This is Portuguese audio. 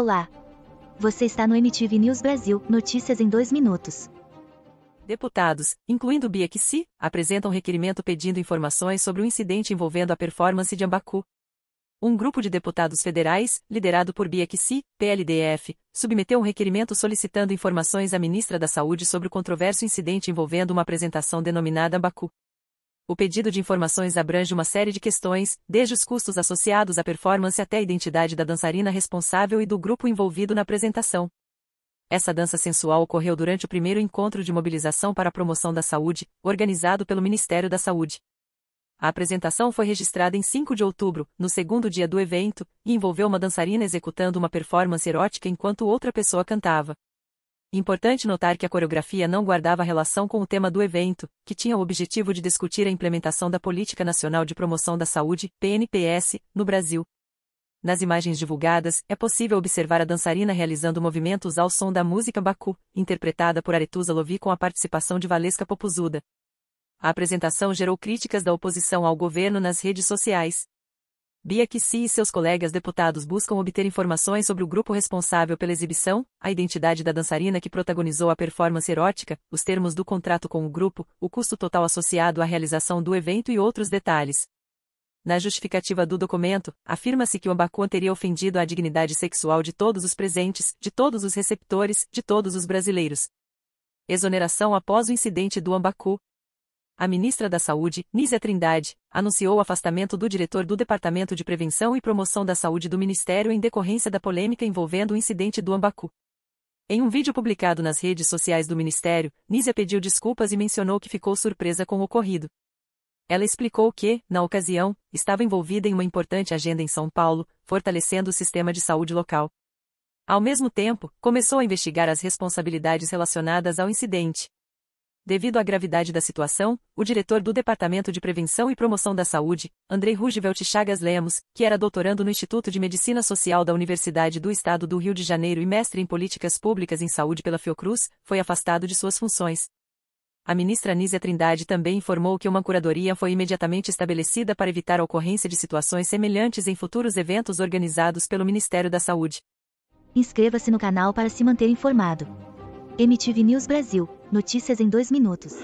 Olá! Você está no MTV News Brasil, notícias em dois minutos. Deputados, incluindo Bia Kissi, apresentam requerimento pedindo informações sobre o um incidente envolvendo a performance de Ambacu. Um grupo de deputados federais, liderado por Bia Kissi, PLDF, submeteu um requerimento solicitando informações à ministra da Saúde sobre o controverso incidente envolvendo uma apresentação denominada Ambacu o pedido de informações abrange uma série de questões, desde os custos associados à performance até a identidade da dançarina responsável e do grupo envolvido na apresentação. Essa dança sensual ocorreu durante o primeiro encontro de mobilização para a promoção da saúde, organizado pelo Ministério da Saúde. A apresentação foi registrada em 5 de outubro, no segundo dia do evento, e envolveu uma dançarina executando uma performance erótica enquanto outra pessoa cantava. Importante notar que a coreografia não guardava relação com o tema do evento, que tinha o objetivo de discutir a implementação da Política Nacional de Promoção da Saúde, PNPS, no Brasil. Nas imagens divulgadas, é possível observar a dançarina realizando movimentos ao som da música Baku, interpretada por Aretusa Lovi com a participação de Valesca Popuzuda. A apresentação gerou críticas da oposição ao governo nas redes sociais, Bia Kissi e seus colegas deputados buscam obter informações sobre o grupo responsável pela exibição, a identidade da dançarina que protagonizou a performance erótica, os termos do contrato com o grupo, o custo total associado à realização do evento e outros detalhes. Na justificativa do documento, afirma-se que o abacu teria ofendido a dignidade sexual de todos os presentes, de todos os receptores, de todos os brasileiros. Exoneração após o incidente do Ambacu, a ministra da Saúde, Nízia Trindade, anunciou o afastamento do diretor do Departamento de Prevenção e Promoção da Saúde do Ministério em decorrência da polêmica envolvendo o incidente do Ambacu. Em um vídeo publicado nas redes sociais do Ministério, Nízia pediu desculpas e mencionou que ficou surpresa com o ocorrido. Ela explicou que, na ocasião, estava envolvida em uma importante agenda em São Paulo, fortalecendo o sistema de saúde local. Ao mesmo tempo, começou a investigar as responsabilidades relacionadas ao incidente. Devido à gravidade da situação, o diretor do Departamento de Prevenção e Promoção da Saúde, Andrei Roosevelt Chagas Lemos, que era doutorando no Instituto de Medicina Social da Universidade do Estado do Rio de Janeiro e mestre em Políticas Públicas em Saúde pela Fiocruz, foi afastado de suas funções. A ministra Nízia Trindade também informou que uma curadoria foi imediatamente estabelecida para evitar a ocorrência de situações semelhantes em futuros eventos organizados pelo Ministério da Saúde. Inscreva-se no canal para se manter informado. MTV News Brasil, notícias em dois minutos.